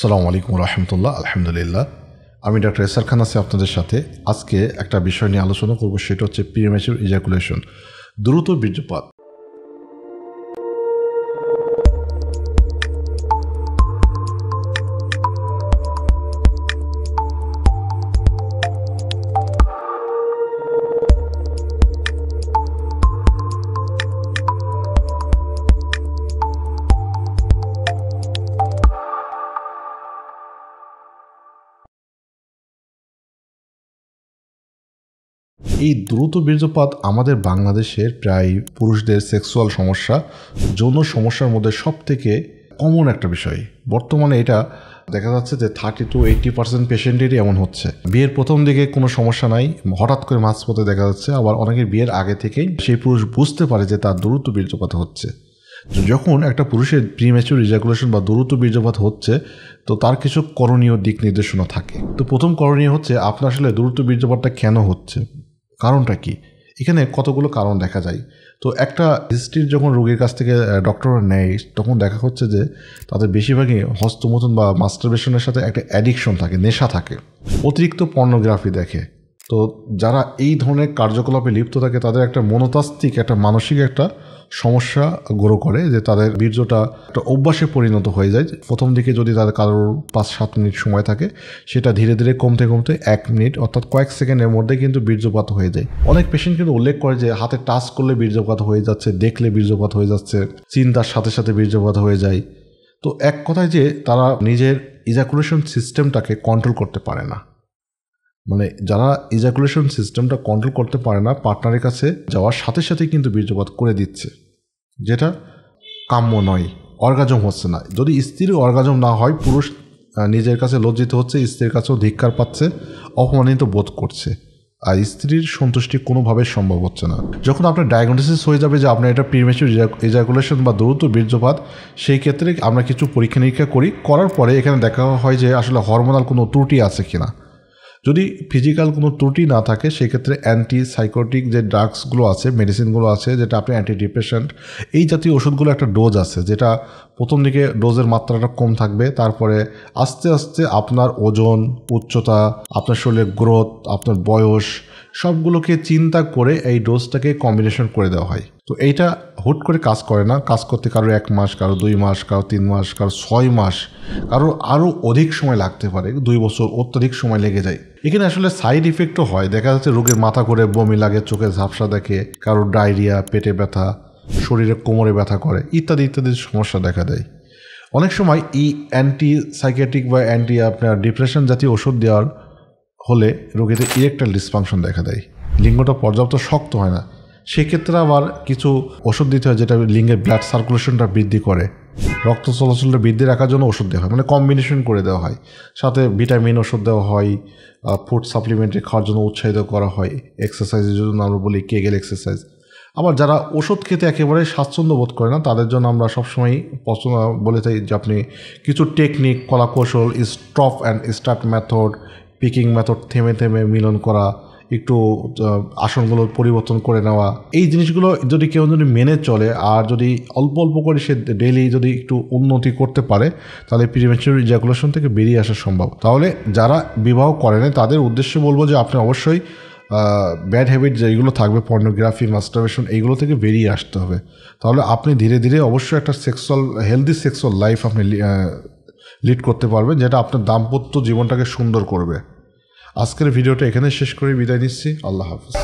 সালামু আলাইকুম রহমতুল্লাহ আলহামদুলিল্লাহ আমি ডক্টর এসআর খান আছি আপনাদের সাথে আজকে একটা বিষয় নিয়ে আলোচনা করব সেটা হচ্ছে প্রিমেচুর ইজাকুলেশন দ্রুত বীর্যপাত এই দ্রুত বীর্যপাত আমাদের বাংলাদেশের প্রায় পুরুষদের সেক্সুয়াল সমস্যা যৌন সমস্যার মধ্যে সব থেকে কমন একটা বিষয় বর্তমানে এটা দেখা যাচ্ছে যে থার্টি টু এইটি পার্সেন্ট পেশেন্টেরই এমন হচ্ছে বিয়ের প্রথম দিকে কোনো সমস্যা নাই হঠাৎ করে মাঝপথে দেখা যাচ্ছে আবার অনেকের বিয়ের আগে থেকেই সেই পুরুষ বুঝতে পারে যে তার দ্রুত বীর্যপাত হচ্ছে যখন একটা পুরুষের প্রিমেচুর রিজার্গুলেশন বা দ্রুত বীর্যপাত হচ্ছে তো তার কিছু করণীয় দিক নির্দেশনা থাকে তো প্রথম করণীয় হচ্ছে আপনার আসলে দ্রুত বীর্যপাতটা কেন হচ্ছে কারণটা কি এখানে কতগুলো কারণ দেখা যায় তো একটা হিস্ট্রির যখন রোগীর কাছ থেকে ডক্টররা নেয় তখন দেখা হচ্ছে যে তাদের বেশিরভাগই হস্তমতন বা মাস্টারবেশনের সাথে একটা অ্যাডিকশন থাকে নেশা থাকে অতিরিক্ত পর্নোগ্রাফি দেখে তো যারা এই ধরনের কার্যকলাপে লিপ্ত থাকে তাদের একটা মনতাত্ত্বিক একটা মানসিক একটা সমস্যা গ্রো করে যে তাদের বীর্যটা একটা অভ্যাসে পরিণত হয়ে যায় প্রথম দিকে যদি তাদের কারোর পাঁচ সাত মিনিট সময় থাকে সেটা ধীরে ধীরে কমতে কমতে এক মিনিট অর্থাৎ কয়েক সেকেন্ডের মধ্যে কিন্তু বীর্যপাত হয়ে যায় অনেক পেশেন্ট কিন্তু উল্লেখ করে যে হাতে টাচ করলে বীর্যপাত হয়ে যাচ্ছে দেখলে বীর্যপাত হয়ে যাচ্ছে চিন্তার সাথে সাথে বীর্যপাত হয়ে যায় তো এক কথায় যে তারা নিজের ইজাকুলেশন সিস্টেমটাকে কন্ট্রোল করতে পারে না মানে যারা ইজাকুলেশন সিস্টেমটা কন্ট্রোল করতে পারে না পার্টনারের কাছে যাওয়ার সাথে সাথে কিন্তু বীর্যপাত করে দিচ্ছে যেটা কাম্য নয় অর্গাজম হচ্ছে না যদি স্ত্রীর অর্গাজম না হয় পুরুষ নিজের কাছে লজ্জিত হচ্ছে স্ত্রীর কাছেও ধিক্কার পাচ্ছে অপমানিত বোধ করছে আর স্ত্রীর সন্তুষ্টি কোনোভাবে সম্ভব হচ্ছে না যখন আপনার ডায়াগনোসিস হয়ে যাবে যে আপনার এটা প্রিমেচুর ইজাকুলেশন বা দ্রুত বীর্যপাত সেই ক্ষেত্রে আমরা কিছু পরীক্ষা নিরীক্ষা করি করার পরে এখানে দেখা হয় যে আসলে হরমোনাল কোনো ত্রুটি আছে কিনা যদি ফিজিক্যাল কোনো ত্রুটি না থাকে সেক্ষেত্রে অ্যান্টি সাইকোটিক যে ড্রাগসগুলো আছে মেডিসিনগুলো আছে যেটা আপনি অ্যান্টি ডিপ্রেশন এই জাতীয় ওষুধগুলো একটা ডোজ আছে যেটা প্রথম দিকে ডোজের মাত্রাটা কম থাকবে তারপরে আস্তে আস্তে আপনার ওজন উচ্চতা আপনার শরীরের গ্রোথ আপনার বয়স সবগুলোকে চিন্তা করে এই ডোজটাকে কম্বিনেশন করে দেওয়া হয় তো এইটা হুট করে কাজ করে না কাজ করতে কারো এক মাস কারো দুই মাস কারো তিন মাস কারো ছয় মাস কারো আরও অধিক সময় লাগতে পারে দুই বছর অত্যধিক সময় লেগে যায় এখানে আসলে সাইড ইফেক্টও হয় দেখা যাচ্ছে রোগের মাথা করে বমি লাগে চোখে ঝাপসা দেখে কারো ডায়রিয়া পেটে ব্যথা শরীরে কোমরে ব্যথা করে ইত্যাদি ইত্যাদি সমস্যা দেখা দেয় অনেক সময় এই অ্যান্টি বা অ্যান্টি আপনার ডিপ্রেশন জাতীয় ওষুধ দেওয়ার হলে রোগীদের ইরেকটাল ডিসফাংশন দেখা দেয় লিঙ্গটা পর্যাপ্ত শক্ত হয় না সেক্ষেত্রে আবার কিছু ওষুধ দিতে হয় যেটা লিঙ্গের ব্লাড সার্কুলেশনটা বৃদ্ধি করে রক্ত চলাচলটা বৃদ্ধি রাখার জন্য ওষুধ দেওয়া হয় মানে কম্বিনেশন করে দেওয়া হয় সাথে ভিটামিন ওষুধ দেওয়া হয় ফুড সাপ্লিমেন্টে খাওয়ার জন্য উৎসাহিত করা হয় এক্সারসাইজের জন্য আমরা বলি কেগেল এক্সারসাইজ আবার যারা ওষুধ খেতে একেবারে স্বাচ্ছন্দ্য বোধ করে না তাদের জন্য আমরা সবসময় পছন্দ বলে চাই যে আপনি কিছু টেকনিক কলাকৌশল stop and start method peaking method থেমে থেমে মিলন করা একটু আসনগুলো পরিবর্তন করে নেওয়া এই জিনিসগুলো যদি কেউ যদি মেনে চলে আর যদি অল্প অল্প করে সে ডেলি যদি একটু উন্নতি করতে পারে তাহলে প্রিমেচুর ইজাকুলেশন থেকে বেরিয়ে আসা সম্ভব তাহলে যারা বিবাহ করেন তাদের উদ্দেশ্যে বলবো যে আপনি অবশ্যই ব্যাড হ্যাবিট যেগুলো থাকবে পর্নোগ্রাফি মাস্টারবেশন এইগুলো থেকে বেরিয়ে আসতে হবে তাহলে আপনি ধীরে ধীরে অবশ্যই একটা সেক্সুয়াল হেলদি সেক্সুয়াল লাইফ আপনি লিড করতে পারবেন যেটা আপনার দাম্পত্য জীবনটাকে সুন্দর করবে আজকের ভিডিওটা এখানে শেষ করে বিদায় নিচ্ছি আল্লাহ হাফিজ